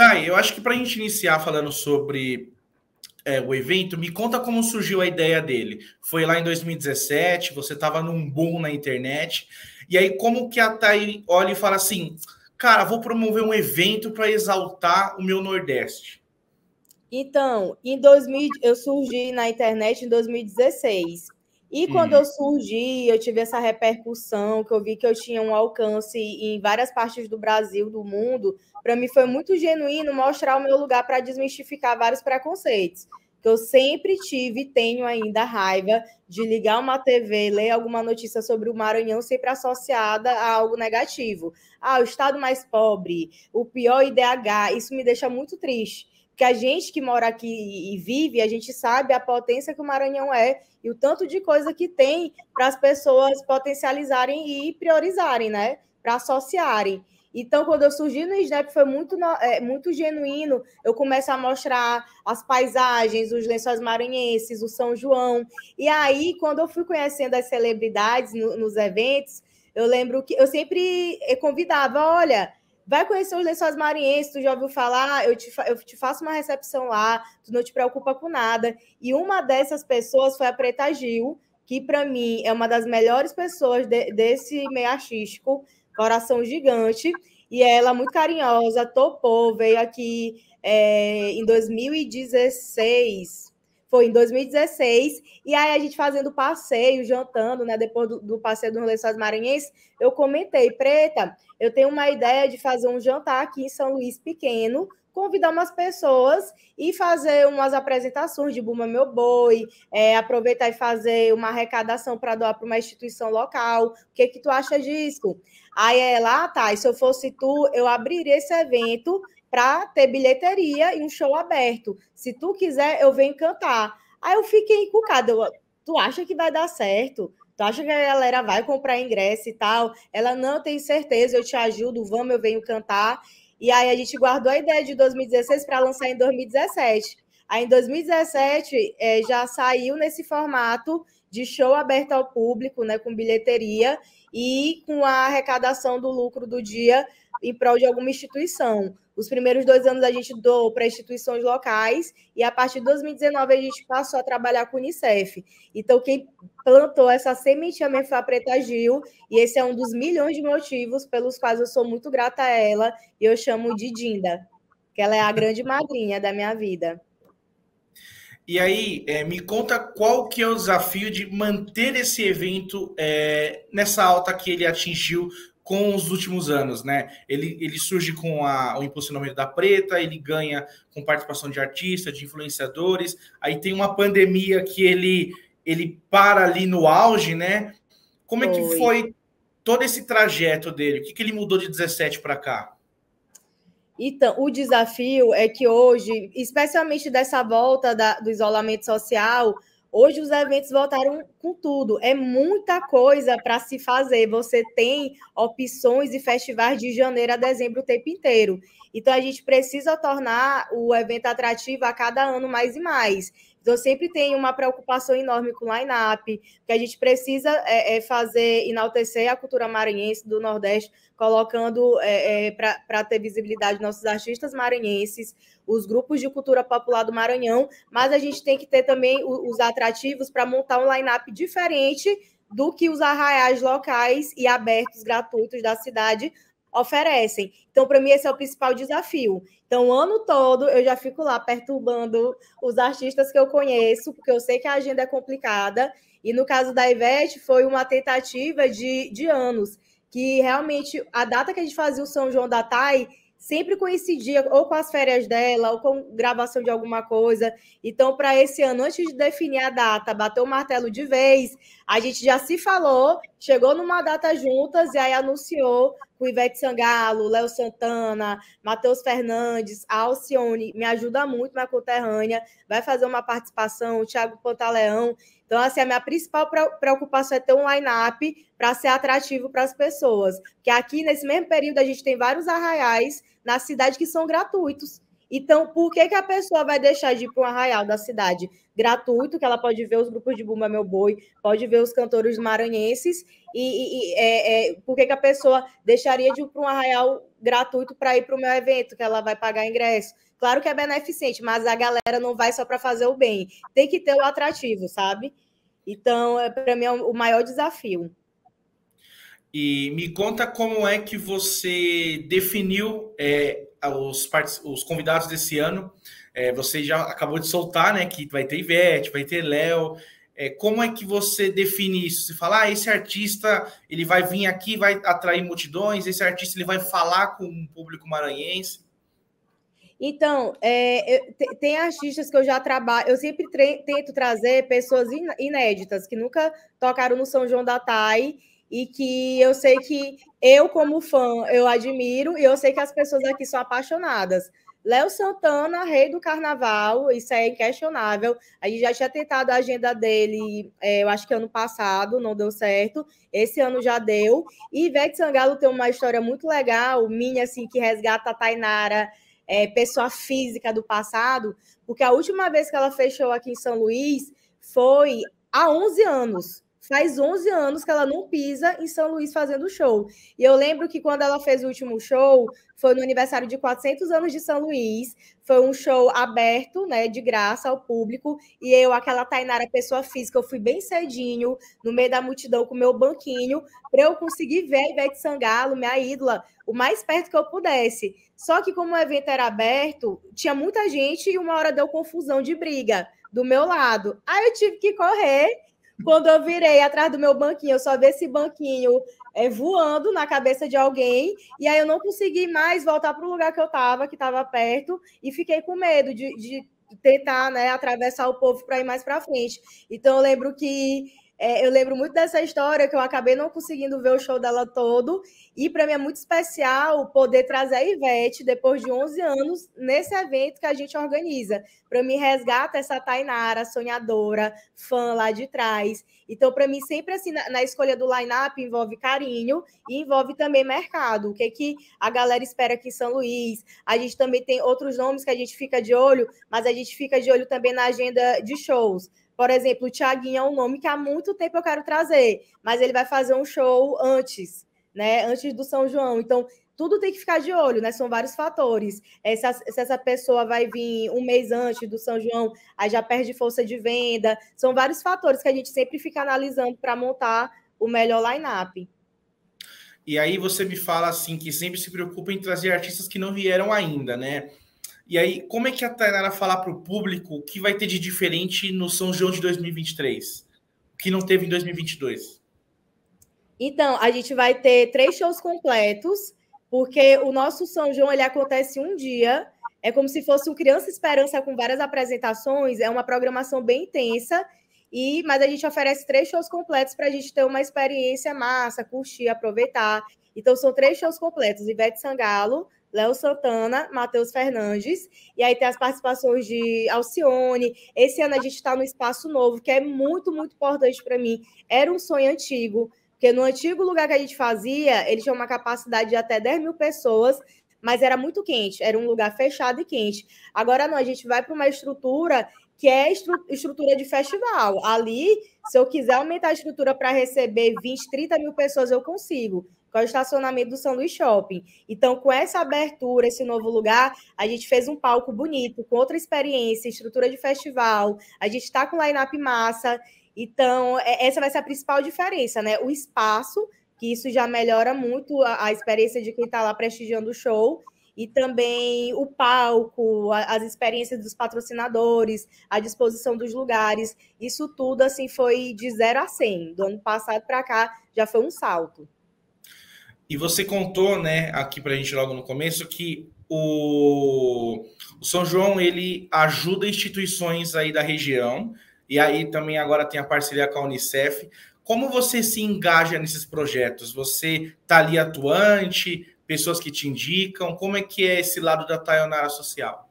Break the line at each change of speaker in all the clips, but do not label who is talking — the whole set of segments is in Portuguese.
Tá, eu acho que para a gente iniciar falando sobre é, o evento, me conta como surgiu a ideia dele. Foi lá em 2017, você estava num boom na internet, e aí como que a Thay olha e fala assim, cara, vou promover um evento para exaltar o meu Nordeste?
Então, em 2000, eu surgi na internet em 2016 e uhum. quando eu surgi, eu tive essa repercussão, que eu vi que eu tinha um alcance em várias partes do Brasil, do mundo, para mim foi muito genuíno mostrar o meu lugar para desmistificar vários preconceitos. Que eu sempre tive e tenho ainda raiva de ligar uma TV, ler alguma notícia sobre o Maranhão, sempre associada a algo negativo. Ah, o estado mais pobre, o pior IDH, isso me deixa muito triste que a gente que mora aqui e vive, a gente sabe a potência que o Maranhão é e o tanto de coisa que tem para as pessoas potencializarem e priorizarem, né? Para associarem. Então, quando eu surgi no Snap, foi muito, é, muito genuíno. Eu começo a mostrar as paisagens, os lençóis maranhenses, o São João. E aí, quando eu fui conhecendo as celebridades no, nos eventos, eu lembro que eu sempre eh, convidava: olha, Vai conhecer os lençóis maranhenses, tu já ouviu falar, eu te, eu te faço uma recepção lá, tu não te preocupa com nada. E uma dessas pessoas foi a Preta Gil, que para mim é uma das melhores pessoas de, desse meio artístico, coração gigante. E ela, muito carinhosa, topou, veio aqui é, em 2016, foi em 2016. E aí a gente fazendo passeio, jantando, né? Depois do, do passeio do Rolê das Maranhenses, eu comentei, preta, eu tenho uma ideia de fazer um jantar aqui em São Luís pequeno, convidar umas pessoas e fazer umas apresentações de Buma Meu Boi, é, aproveitar e fazer uma arrecadação para doar para uma instituição local. O que, que tu acha disso? Aí ela, ah, tá, e se eu fosse tu, eu abriria esse evento para ter bilheteria e um show aberto. Se tu quiser, eu venho cantar. Aí eu fiquei encucada. tu acha que vai dar certo? Tu acha que a galera vai comprar ingresso e tal? Ela não tem certeza, eu te ajudo, vamos, eu venho cantar. E aí a gente guardou a ideia de 2016 para lançar em 2017. Aí em 2017 é, já saiu nesse formato de show aberto ao público, né, com bilheteria e com a arrecadação do lucro do dia em prol de alguma instituição. Os primeiros dois anos a gente doou para instituições locais e a partir de 2019 a gente passou a trabalhar com o Unicef. Então, quem plantou essa semente também foi a Preta Gil, e esse é um dos milhões de motivos pelos quais eu sou muito grata a ela e eu chamo de Dinda, que ela é a grande madrinha da minha vida.
E aí, é, me conta qual que é o desafio de manter esse evento é, nessa alta que ele atingiu com os últimos anos, né? Ele, ele surge com a, o impulsionamento da preta, ele ganha com participação de artistas, de influenciadores, aí tem uma pandemia que ele, ele para ali no auge, né? Como é que foi todo esse trajeto dele? O que, que ele mudou de 17 para cá?
Então, o desafio é que hoje, especialmente dessa volta da, do isolamento social, Hoje os eventos voltaram com tudo. É muita coisa para se fazer. Você tem opções e festivais de janeiro a dezembro o tempo inteiro. Então a gente precisa tornar o evento atrativo a cada ano mais e mais. Então sempre tem uma preocupação enorme com o line-up, que a gente precisa é, é, fazer enaltecer a cultura maranhense do Nordeste, colocando é, é para ter visibilidade nossos artistas maranhenses os grupos de cultura popular do Maranhão, mas a gente tem que ter também os atrativos para montar um line-up diferente do que os arraiais locais e abertos gratuitos da cidade oferecem. Então, para mim, esse é o principal desafio. Então, o ano todo eu já fico lá perturbando os artistas que eu conheço, porque eu sei que a agenda é complicada. E no caso da Ivete, foi uma tentativa de, de anos, que realmente a data que a gente fazia o São João da TAI sempre coincidia ou com as férias dela, ou com gravação de alguma coisa. Então, para esse ano, antes de definir a data, bateu o martelo de vez, a gente já se falou, chegou numa data juntas e aí anunciou com Ivete Sangalo, Léo Santana, Matheus Fernandes, Alcione, me ajuda muito, na conterrânea, vai fazer uma participação, o Thiago Pantaleão. Então, assim, a minha principal preocupação é ter um line-up para ser atrativo para as pessoas. Que aqui, nesse mesmo período, a gente tem vários arraiais na cidade que são gratuitos. Então, por que, que a pessoa vai deixar de ir para um arraial da cidade gratuito, que ela pode ver os grupos de Bumba Meu Boi, pode ver os cantores maranhenses, e, e é, é, por que, que a pessoa deixaria de ir para um arraial gratuito para ir para o meu evento, que ela vai pagar ingresso? Claro que é beneficente, mas a galera não vai só para fazer o bem. Tem que ter o atrativo, sabe? Então, é, para mim, é o maior desafio.
E me conta como é que você definiu é, os, os convidados desse ano. É, você já acabou de soltar, né? Que vai ter Ivete, vai ter Léo. É, como é que você define isso? Você fala, ah, esse artista ele vai vir aqui, vai atrair multidões. Esse artista ele vai falar com um público maranhense.
Então, é, tem artistas que eu já trabalho, eu sempre tento trazer pessoas inéditas, que nunca tocaram no São João da Tai, e que eu sei que eu, como fã, eu admiro, e eu sei que as pessoas aqui são apaixonadas. Léo Santana, rei do carnaval, isso é inquestionável. A gente já tinha tentado a agenda dele, é, eu acho que ano passado, não deu certo. Esse ano já deu. E Ivete Sangalo tem uma história muito legal, minha, assim, que resgata a Tainara é, pessoa física do passado, porque a última vez que ela fechou aqui em São Luís foi há 11 anos. Faz 11 anos que ela não pisa em São Luís fazendo show. E eu lembro que quando ela fez o último show, foi no aniversário de 400 anos de São Luís. Foi um show aberto, né, de graça ao público. E eu, aquela Tainara pessoa física, eu fui bem cedinho, no meio da multidão, com o meu banquinho, para eu conseguir ver a Ivete Sangalo, minha ídola, o mais perto que eu pudesse. Só que como o evento era aberto, tinha muita gente e uma hora deu confusão de briga do meu lado. Aí eu tive que correr quando eu virei atrás do meu banquinho, eu só vi esse banquinho é, voando na cabeça de alguém, e aí eu não consegui mais voltar para o lugar que eu estava, que estava perto, e fiquei com medo de, de tentar né, atravessar o povo para ir mais para frente. Então eu lembro que é, eu lembro muito dessa história que eu acabei não conseguindo ver o show dela todo. E para mim é muito especial poder trazer a Ivete depois de 11 anos nesse evento que a gente organiza. Para mim resgata essa Tainara sonhadora, fã lá de trás. Então para mim sempre assim na, na escolha do line-up envolve carinho e envolve também mercado. O que que a galera espera aqui em São Luís? A gente também tem outros nomes que a gente fica de olho, mas a gente fica de olho também na agenda de shows. Por exemplo, o Thiaguinho é um nome que há muito tempo eu quero trazer, mas ele vai fazer um show antes, né? Antes do São João. Então, tudo tem que ficar de olho, né? São vários fatores. É, se, a, se, essa pessoa vai vir um mês antes do São João, aí já perde força de venda. São vários fatores que a gente sempre fica analisando para montar o melhor line-up.
E aí você me fala assim que sempre se preocupa em trazer artistas que não vieram ainda, né? E aí, como é que a Tainara falar para o público o que vai ter de diferente no São João de 2023? O que não teve em 2022?
Então, a gente vai ter três shows completos, porque o nosso São João ele acontece um dia. É como se fosse um Criança Esperança com várias apresentações. É uma programação bem intensa. E, mas a gente oferece três shows completos para a gente ter uma experiência massa, curtir, aproveitar. Então, são três shows completos: Ivete Sangalo, Léo Santana, Matheus Fernandes, e aí tem as participações de Alcione. Esse ano a gente está no espaço novo, que é muito, muito importante para mim. Era um sonho antigo, porque no antigo lugar que a gente fazia, ele tinha uma capacidade de até 10 mil pessoas, mas era muito quente, era um lugar fechado e quente. Agora não, a gente vai para uma estrutura que é estru estrutura de festival. Ali, se eu quiser aumentar a estrutura para receber 20, 30 mil pessoas, eu consigo que é o estacionamento do São Luís Shopping. Então, com essa abertura, esse novo lugar, a gente fez um palco bonito, com outra experiência, estrutura de festival, a gente está com line-up massa. Então, é, essa vai ser a principal diferença, né? O espaço, que isso já melhora muito a, a experiência de quem está lá prestigiando o show e também o palco, as experiências dos patrocinadores, a disposição dos lugares. Isso tudo assim foi de zero a 100. Do ano passado para cá já foi um salto.
E você contou, né, aqui para a gente logo no começo, que o, o, São João ele ajuda instituições aí da região e aí também agora tem a parceria com a Unicef. Como você se engaja nesses projetos? Você está ali atuante, pessoas que te indicam? Como é que é esse lado da Taionara Social?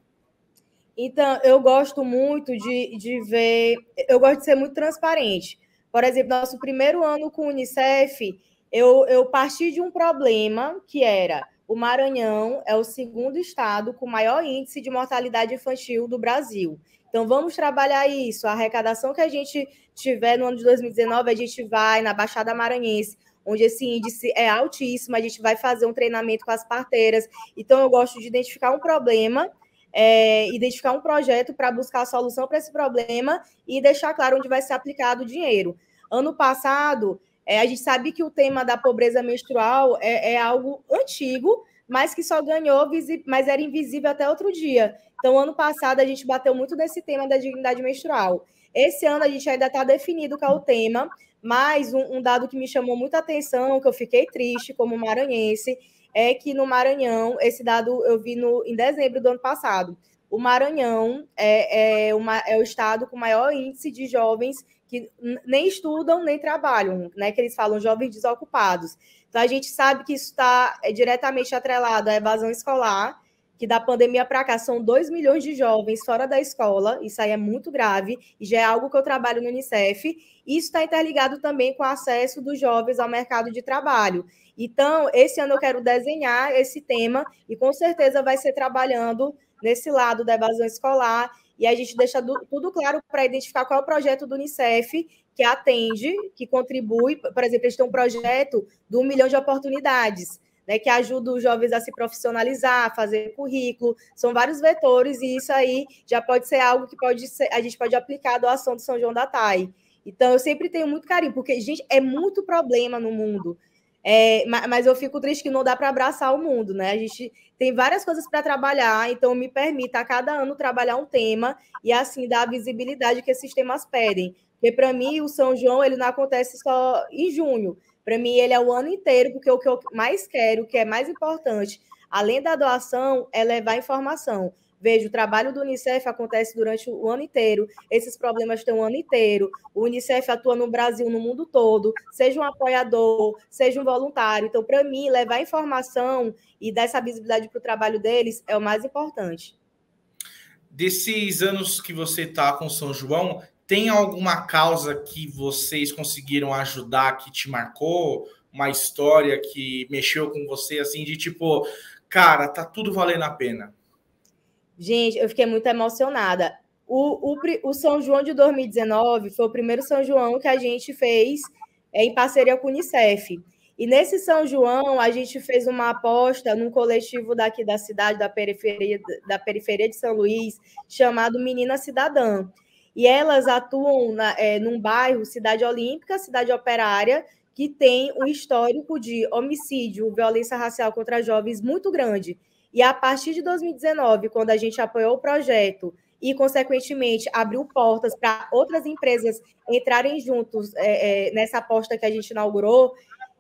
Então, eu gosto muito de, de ver, eu gosto de ser muito transparente. Por exemplo, nosso primeiro ano com o Unicef, eu, eu parti de um problema que era o Maranhão é o segundo estado com maior índice de mortalidade infantil do Brasil. Então, vamos trabalhar isso. A arrecadação que a gente tiver no ano de 2019, a gente vai na Baixada Maranhense, onde esse índice é altíssimo, a gente vai fazer um treinamento com as parteiras. Então, eu gosto de identificar um problema, é, identificar um projeto para buscar a solução para esse problema e deixar claro onde vai ser aplicado o dinheiro. Ano passado, é, a gente sabe que o tema da pobreza menstrual é, é algo antigo, mas que só ganhou, mas era invisível até outro dia. Então, ano passado, a gente bateu muito nesse tema da dignidade menstrual. Esse ano, a gente ainda está definido qual é o tema, mas um, um, dado que me chamou muita atenção, que eu fiquei triste como maranhense, é que no Maranhão, esse dado eu vi no, em dezembro do ano passado, o Maranhão é, é, uma, é o estado com maior índice de jovens que nem estudam nem trabalham, né? Que eles falam jovens desocupados. Então a gente sabe que isso está é, diretamente atrelado à evasão escolar, que da pandemia para cá são 2 milhões de jovens fora da escola, isso aí é muito grave, e já é algo que eu trabalho no Unicef. Isso está interligado também com o acesso dos jovens ao mercado de trabalho. Então, esse ano eu quero desenhar esse tema e com certeza vai ser trabalhando nesse lado da evasão escolar e a gente deixa do, tudo claro para identificar qual é o projeto do Unicef que atende, que contribui. Por exemplo, eles têm um projeto do um milhão de oportunidades. Né, que ajuda os jovens a se profissionalizar, a fazer currículo, são vários vetores, e isso aí já pode ser algo que pode ser, a gente pode aplicar a doação do São João da TAI. Então, eu sempre tenho muito carinho, porque, gente, é muito problema no mundo. É, mas eu fico triste que não dá para abraçar o mundo, né? A gente tem várias coisas para trabalhar, então me permita a cada ano trabalhar um tema e assim dar a visibilidade que esses temas pedem. Porque para mim o São João ele não acontece só em junho. Para mim ele é o ano inteiro, porque o que eu mais quero, o que é mais importante, além da doação, é levar informação. Veja, o trabalho do Unicef acontece durante o ano inteiro, esses problemas têm o um ano inteiro. O Unicef atua no Brasil, no mundo todo, seja um apoiador, seja um voluntário. Então, para mim, levar informação e dar essa visibilidade para o trabalho deles é o mais importante.
Desses anos que você está com São João, tem alguma causa que vocês conseguiram ajudar que te marcou? Uma história que mexeu com você, assim, de tipo, cara, tá tudo valendo a pena?
Gente, eu fiquei muito emocionada. O, o, o São João de 2019 foi o primeiro São João que a gente fez é, em parceria com o Unicef. E nesse São João, a gente fez uma aposta num coletivo daqui da cidade, da periferia, da periferia de São Luís, chamado Menina Cidadã. E elas atuam na, é, num bairro, Cidade Olímpica, Cidade Operária, que tem um histórico de homicídio, violência racial contra jovens muito grande. E a partir de 2019, quando a gente apoiou o projeto e, consequentemente, abriu portas para outras empresas entrarem juntos é, é, nessa aposta que a gente inaugurou,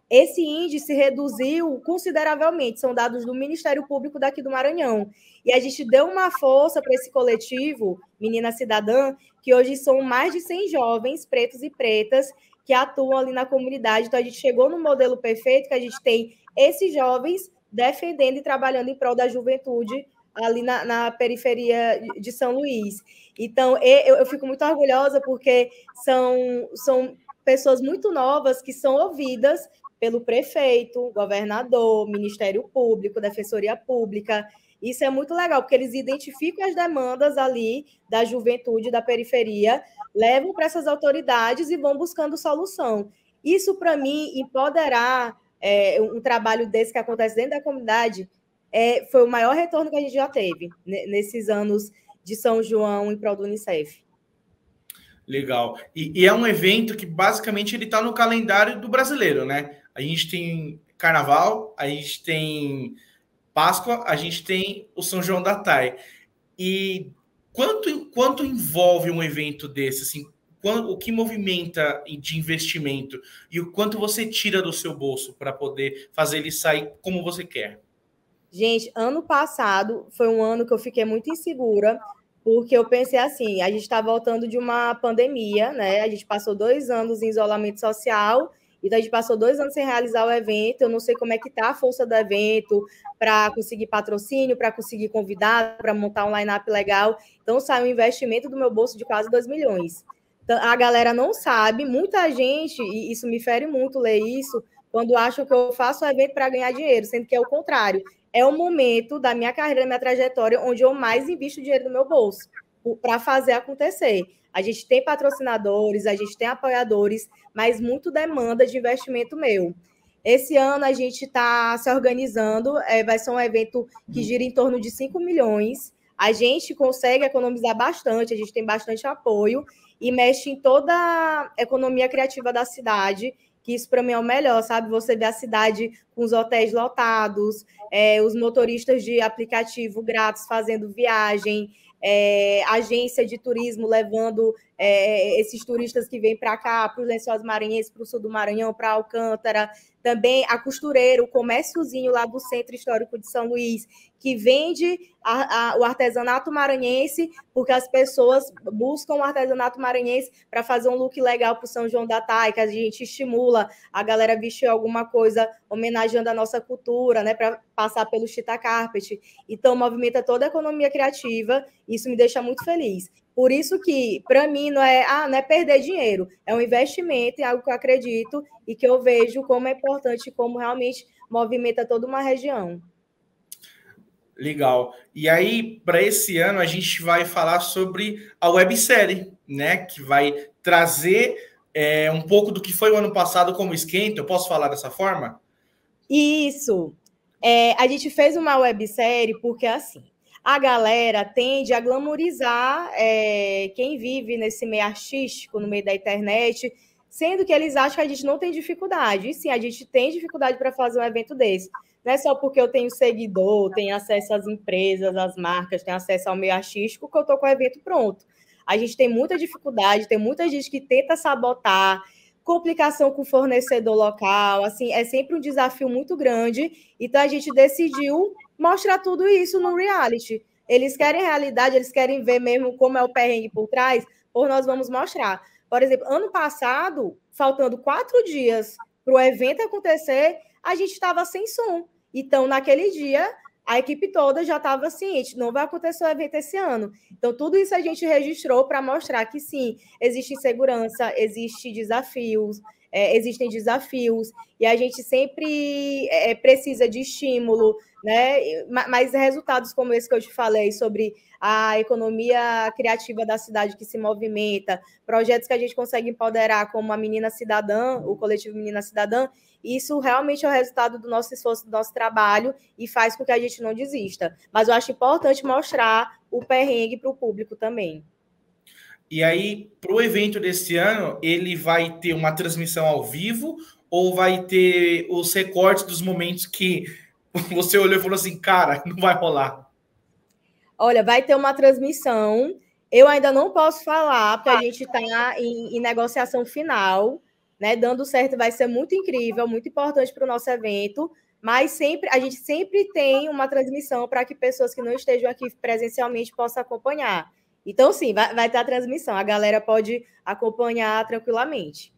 esse índice reduziu consideravelmente. São dados do Ministério Público daqui do Maranhão. E a gente deu uma força para esse coletivo, Menina Cidadã, que hoje são mais de 100 jovens pretos e pretas que atuam ali na comunidade. Então, a gente chegou no modelo perfeito que a gente tem esses jovens defendendo e trabalhando em prol da juventude ali na, na periferia de São Luís. Então, eu, eu fico muito orgulhosa porque são, são pessoas muito novas que são ouvidas pelo prefeito, governador, Ministério Público, Defensoria Pública. Isso é muito legal, porque eles identificam as demandas ali da juventude, da periferia, levam para essas autoridades e vão buscando solução. Isso, para mim, empoderar é, um trabalho desse que acontece dentro da comunidade é, foi o maior retorno que a gente já teve né, nesses anos de São João em prol do Unicef.
Legal. E, e é um evento que basicamente ele está no calendário do brasileiro, né? A gente tem Carnaval, a gente tem Páscoa, a gente tem o São João da Tai. E quanto, quanto envolve um evento desse? Assim, o que movimenta de investimento e o quanto você tira do seu bolso para poder fazer ele sair como você quer?
Gente, ano passado foi um ano que eu fiquei muito insegura, porque eu pensei assim: a gente está voltando de uma pandemia, né? A gente passou dois anos em isolamento social. Então, a gente passou dois anos sem realizar o evento. Eu não sei como é que está a força do evento para conseguir patrocínio, para conseguir convidar para montar um line-up legal. Então, saiu um investimento do meu bolso de quase 2 milhões. A galera não sabe, muita gente, e isso me fere muito ler isso, quando acham que eu faço o evento para ganhar dinheiro, sendo que é o contrário. É o momento da minha carreira, da minha trajetória, onde eu mais invisto dinheiro no meu bolso para fazer acontecer. A gente tem patrocinadores, a gente tem apoiadores, mas muito demanda de investimento meu. Esse ano a gente está se organizando, é, vai ser um evento que gira em torno de 5 milhões. A gente consegue economizar bastante, a gente tem bastante apoio e mexe em toda a economia criativa da cidade. Que isso para mim é o melhor, sabe? Você vê a cidade com os hotéis lotados, é, os motoristas de aplicativo grátis fazendo viagem, é, agência de turismo levando é, esses turistas que vêm para cá, para os lençóis maranhenses, para o sul do Maranhão, para Alcântara, também a costureira, o comérciozinho lá do Centro Histórico de São Luís, que vende a, a, o artesanato maranhense, porque as pessoas buscam o artesanato maranhense para fazer um look legal para o São João da Taica, a gente estimula a galera vestir alguma coisa homenageando a nossa cultura, né, para passar pelo chita carpet. Então movimenta toda a economia criativa, isso me deixa muito feliz. Por isso que, para mim, não é, ah, não é perder dinheiro, é um investimento em algo que eu acredito e que eu vejo como é importante, como realmente movimenta toda uma região.
Legal. E aí, para esse ano, a gente vai falar sobre a websérie, né? Que vai trazer é, um pouco do que foi o ano passado como esquenta. Eu posso falar dessa forma?
Isso. É, a gente fez uma websérie porque, assim, a galera tende a glamorizar é, quem vive nesse meio artístico, no meio da internet, sendo que eles acham que a gente não tem dificuldade. E sim, a gente tem dificuldade para fazer um evento desse. Não é só porque eu tenho seguidor, tenho acesso às empresas, às marcas, tenho acesso ao meio artístico que eu estou com o evento pronto. A gente tem muita dificuldade, tem muita gente que tenta sabotar, complicação com o fornecedor local, assim, é sempre um desafio muito grande. Então a gente decidiu mostrar tudo isso no reality. Eles querem realidade, eles querem ver mesmo como é o perrengue por trás, por nós vamos mostrar. Por exemplo, ano passado, faltando quatro dias para o evento acontecer, a gente estava sem som. Então, naquele dia, a equipe toda já estava ciente, não vai acontecer o evento esse ano. Então, tudo isso a gente registrou para mostrar que sim, existe insegurança, existe desafios, é, existem desafios, e a gente sempre é, é precisa de estímulo, né? Mas resultados como esse que eu te falei sobre a economia criativa da cidade que se movimenta, projetos que a gente consegue empoderar, como a Menina Cidadã, o coletivo Menina Cidadã, isso realmente é o resultado do nosso esforço, do nosso trabalho e faz com que a gente não desista. Mas eu acho importante mostrar o perrengue para o público também.
E aí, para o evento desse ano, ele vai ter uma transmissão ao vivo ou vai ter os recortes dos momentos que você olhou e falou assim, cara, não vai rolar?
Olha, vai ter uma transmissão. Eu ainda não posso falar, porque a tá. gente está em, em, negociação final, né? Dando certo vai ser muito incrível, muito importante para o nosso evento. Mas sempre a gente sempre tem uma transmissão para que pessoas que não estejam aqui presencialmente possam acompanhar. Então, sim, vai, vai ter a transmissão. A galera pode acompanhar tranquilamente.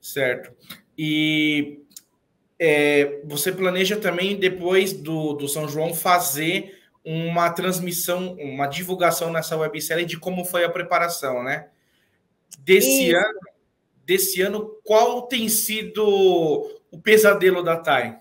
Certo. E é, você planeja também, depois do, do São João, fazer uma transmissão, uma divulgação nessa websérie de como foi a preparação, né? Desse ano, desse ano, qual tem sido o pesadelo da Thay?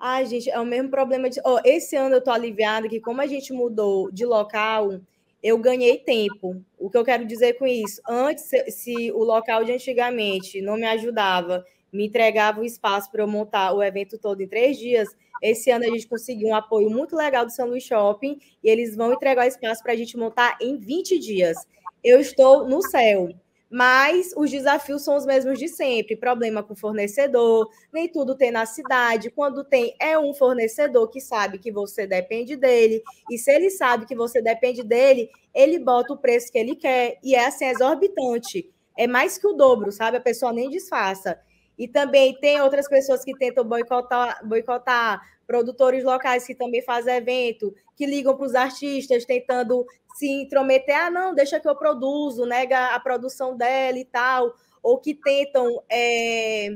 Ai, gente, é o mesmo problema de. Oh, esse ano eu tô aliviada que, como a gente mudou de local, eu ganhei tempo. O que eu quero dizer com isso? Antes, se, o local de antigamente não me ajudava, me entregava o espaço para eu montar o evento todo em três dias, esse ano a gente conseguiu um apoio muito legal do São Luís Shopping e eles vão entregar o espaço para a gente montar em 20 dias. Eu estou no céu mas os desafios são os mesmos de sempre: problema com o fornecedor, nem tudo tem na cidade. Quando tem, é um fornecedor que sabe que você depende dele, e se ele sabe que você depende dele, ele bota o preço que ele quer, e é assim, exorbitante. É mais que o dobro, sabe? A pessoa nem disfarça. E também tem outras pessoas que tentam boicotar, boicotar produtores locais que também fazem evento, que ligam para os artistas tentando se intrometer. Ah, não, deixa que eu produzo, nega a produção dela e tal. Ou que tentam é,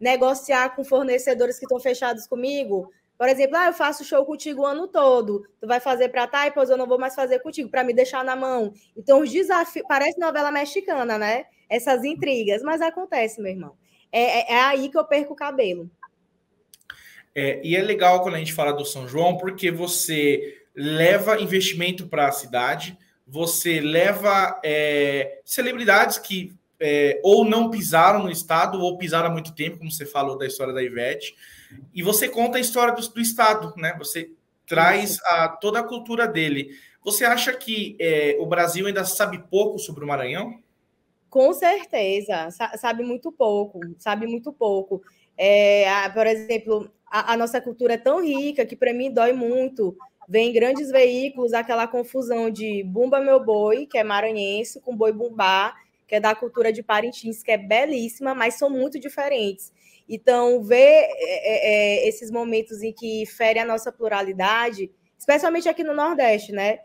negociar com fornecedores que estão fechados comigo. Por exemplo, ah, eu faço show contigo o ano todo. Tu vai fazer para tá, e depois eu não vou mais fazer contigo, para me deixar na mão. Então, os desafios. Parece novela mexicana, né? Essas intrigas, mas acontece, meu irmão. É, é, é aí que eu perco o cabelo.
É, e é legal quando a gente fala do São João, porque você leva investimento para a cidade, você leva é, celebridades que é, ou não pisaram no estado, ou pisaram há muito tempo, como você falou da história da Ivete, e você conta a história do, do estado, né? Você traz a, toda a cultura dele. Você acha que é, o Brasil ainda sabe pouco sobre o Maranhão?
Com certeza, sabe muito pouco, sabe muito pouco. É, por exemplo, a, a, nossa cultura é tão rica que para mim dói muito. Vem grandes veículos aquela confusão de Bumba Meu Boi, que é maranhense, com Boi Bumbá, que é da cultura de Parintins, que é belíssima, mas são muito diferentes. Então, ver é, é, é esses momentos em que fere a nossa pluralidade, especialmente aqui no Nordeste, né?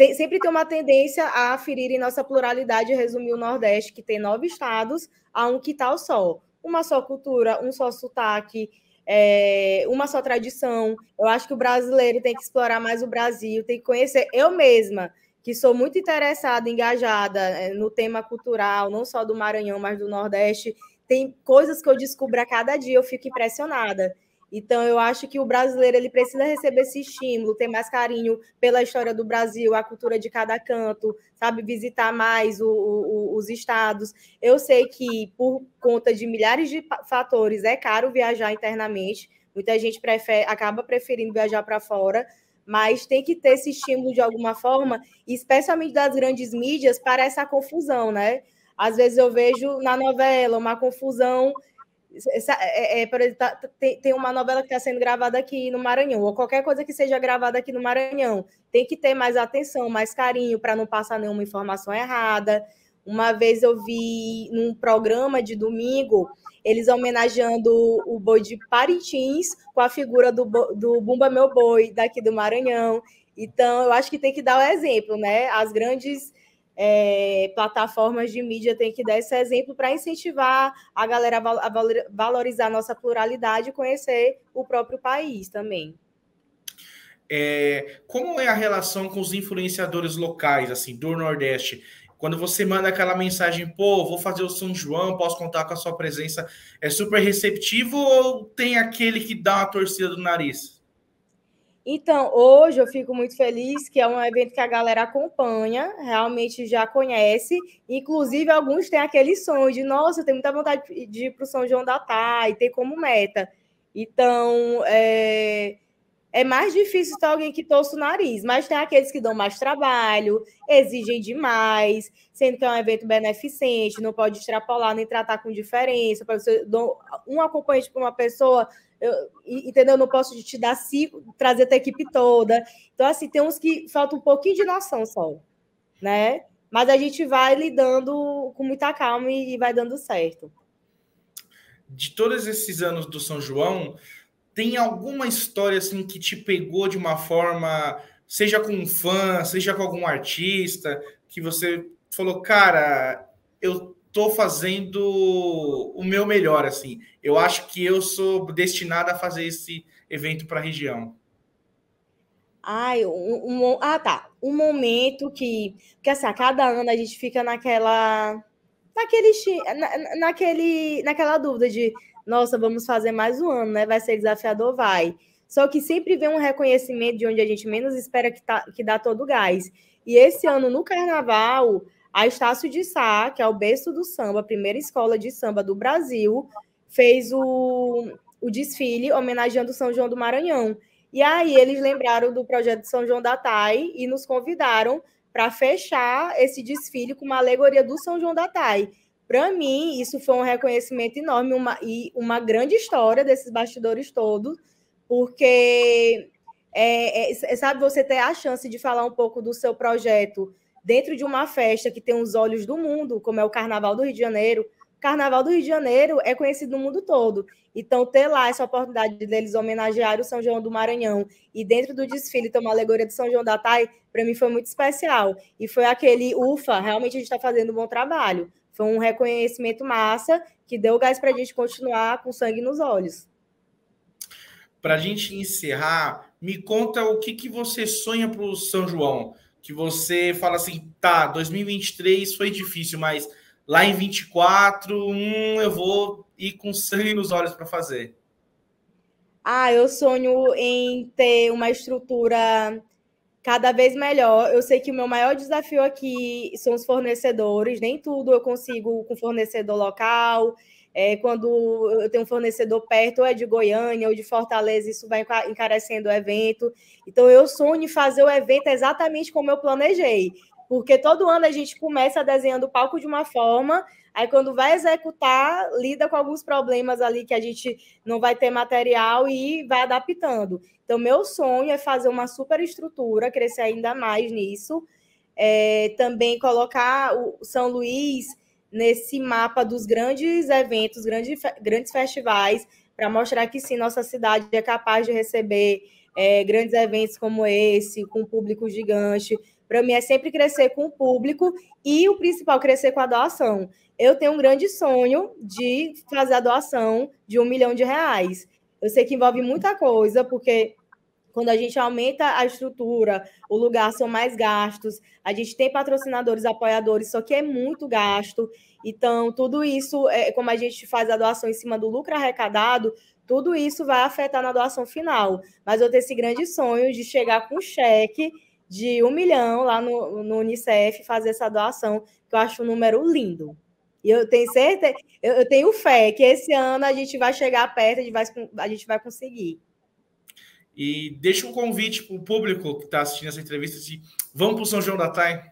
tem, sempre tem uma tendência a ferir em nossa pluralidade resumir o Nordeste, que tem nove estados, a um que tal tá sol. Uma só cultura, um só sotaque, é, uma só tradição. Eu acho que o brasileiro tem que explorar mais o Brasil, tem que conhecer. Eu mesma, que sou muito interessada, engajada é, no tema cultural, não só do Maranhão, mas do Nordeste, tem coisas que eu descubro a cada dia, eu fico impressionada. Então, eu acho que o brasileiro ele precisa receber esse estímulo, ter mais carinho pela história do Brasil, a cultura de cada canto, sabe? Visitar mais o, o, os estados. Eu sei que, por conta de milhares de fatores, é caro viajar internamente. Muita gente prefere, acaba preferindo viajar para fora, mas tem que ter esse estímulo de alguma forma, especialmente das grandes mídias, para essa confusão, né? Às vezes eu vejo na novela uma confusão essa, é, é, exemplo, tá, tá, tem, tem, uma novela que está sendo gravada aqui no Maranhão, ou qualquer coisa que seja gravada aqui no Maranhão. Tem que ter mais atenção, mais carinho, para não passar nenhuma informação errada. Uma vez eu vi num programa de domingo eles homenageando o boi de Parintins com a figura do, do Bumba Meu Boi, daqui do Maranhão. Então, eu acho que tem que dar o exemplo, né? As grandes é, plataformas de mídia têm que dar esse exemplo para incentivar a galera a valorizar a nossa pluralidade e conhecer o próprio país também.
É, como é a relação com os influenciadores locais, assim, do Nordeste? Quando você manda aquela mensagem, pô, vou fazer o São João, posso contar com a sua presença, é super receptivo ou tem aquele que dá uma torcida do nariz?
Então, hoje eu fico muito feliz que é um evento que a galera acompanha, realmente já conhece. Inclusive, alguns têm aquele sonho de, nossa, eu tenho muita vontade de ir para o São João da Tá e ter como meta. Então, é, é mais difícil ter alguém que torce o nariz, mas tem aqueles que dão mais trabalho, exigem demais, sendo que é um evento beneficente, não pode extrapolar nem tratar com diferença. Para você um acompanhante para uma pessoa, eu, entendeu? não posso te dar cinco, trazer a equipe toda. Então, assim, tem uns que falta um pouquinho de noção só, né? Mas a gente vai lidando com muita calma e vai dando certo.
De todos esses anos do São João, tem alguma história assim que te pegou de uma forma, seja com um fã, seja com algum artista, que você falou, cara, eu tô fazendo o meu melhor assim. Eu acho que eu sou destinada a fazer esse evento para a região.
Ai, um, um, ah, tá. Um momento que. Porque assim, a cada ano a gente fica naquela. Naquele, na, naquele, naquela dúvida de nossa, vamos fazer mais um ano, né? Vai ser desafiador, vai. Só que sempre vem um reconhecimento de onde a gente menos espera que, tá, que dá todo o gás. E esse ano, no carnaval, a Estácio de Sá, que é o berço do samba, a primeira escola de samba do Brasil, fez o, o desfile homenageando São João do Maranhão. E aí eles lembraram do projeto de São João da Tai e nos convidaram para fechar esse desfile com uma alegoria do São João da Tai. Para mim, isso foi um reconhecimento enorme uma, e uma grande história desses bastidores todos, porque é, é, é, sabe você ter a chance de falar um pouco do seu projeto dentro de uma festa que tem os olhos do mundo, como é o Carnaval do Rio de Janeiro. Carnaval do Rio de Janeiro é conhecido no mundo todo. Então, ter lá essa oportunidade deles homenagear o São João do Maranhão e dentro do desfile ter uma alegoria de São João da Tai, para mim foi muito especial. E foi aquele, ufa, realmente a gente está fazendo um bom trabalho. Foi um reconhecimento massa que deu gás para a gente continuar com sangue nos olhos.
Para a gente encerrar, me conta o que, que você sonha para o São João. Que você fala assim, tá, 2023 foi difícil, mas lá em 24, hum, eu vou ir com sangue nos olhos para fazer.
Ah, eu sonho em ter uma estrutura cada vez melhor. Eu sei que o meu maior desafio aqui são os fornecedores, nem tudo eu consigo com fornecedor local. É, quando eu tenho um fornecedor perto, ou é de Goiânia ou de Fortaleza, isso vai encarecendo o evento. Então, eu sonho em fazer o evento exatamente como eu planejei, porque todo ano a gente começa desenhando o palco de uma forma Aí, quando vai executar, lida com alguns problemas ali que a gente não vai ter material e vai adaptando. Então, meu sonho é fazer uma superestrutura, crescer ainda mais nisso. É, também colocar o São Luís nesse mapa dos grandes eventos, grandes, grandes festivais, para mostrar que sim, nossa cidade é capaz de receber é, grandes eventos como esse, com um público gigante, para mim é sempre crescer com o público e o principal, crescer com a doação. Eu tenho um grande sonho de fazer a doação de um milhão de reais. Eu sei que envolve muita coisa, porque quando a gente aumenta a estrutura, o lugar são mais gastos, a gente tem patrocinadores, apoiadores, só que é muito gasto. Então, tudo isso, é, como a gente faz a doação em cima do lucro arrecadado, tudo isso vai afetar na doação final. Mas eu tenho esse grande sonho de chegar com cheque de um milhão lá no, no Unicef fazer essa doação, que eu acho um número lindo. E eu tenho certeza, eu tenho fé que esse ano a gente vai chegar perto, a gente vai, a gente
vai conseguir. E deixa um convite para o público que está assistindo essa entrevista de vamos para o São João da Tarde.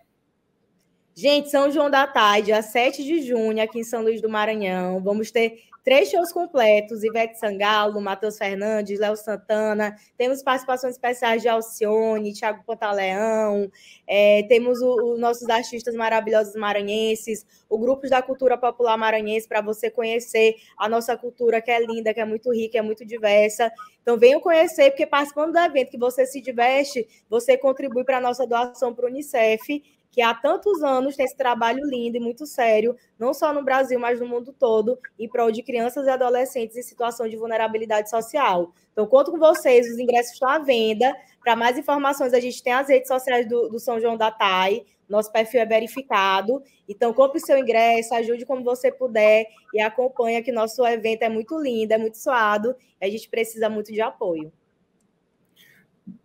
Gente, São João da Tarde, dia 7 de junho, aqui em São Luís do Maranhão. Vamos ter Três shows completos: Ivete Sangalo, Matheus Fernandes, Léo Santana. Temos participações especiais de Alcione, Thiago Pantaleão. É, temos os nossos artistas maravilhosos maranhenses, o Grupos da Cultura Popular Maranhense, para você conhecer a nossa cultura, que é linda, que é muito rica, é muito diversa. Então, venham conhecer, porque participando do evento que você se diverte, você contribui para a nossa doação para o Unicef que há tantos anos tem esse trabalho lindo e muito sério, não só no Brasil, mas no mundo todo, em prol de crianças e adolescentes em situação de vulnerabilidade social. Então, conto com vocês, os ingressos estão à venda. Para mais informações, a gente tem as redes sociais do, do São João da TAI, nosso perfil é verificado. Então, compre seu ingresso, ajude como você puder e acompanha que nosso evento é muito lindo, é muito suado, a gente precisa muito de apoio.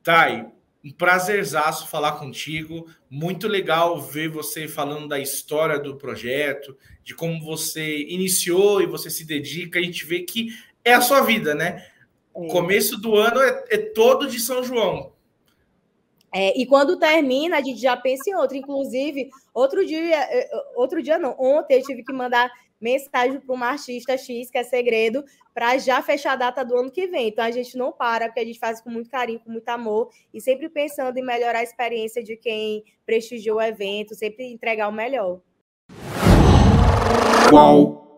TAI, um prazerzaço falar contigo. Muito legal ver você falando da história do projeto, de como você iniciou e você se dedica. A gente vê que é a sua vida, né? O começo do ano é, é todo de São João.
É, e quando termina, a gente já pensa em outro. Inclusive, outro dia, é, é, outro dia não, ontem eu tive que mandar mensagem para uma artista X, que é segredo, para já fechar a data do ano que vem. Então a gente não para, porque a gente faz com muito carinho, com muito amor, e sempre pensando em melhorar a experiência de quem prestigiou o evento, sempre entregar o melhor.
Qual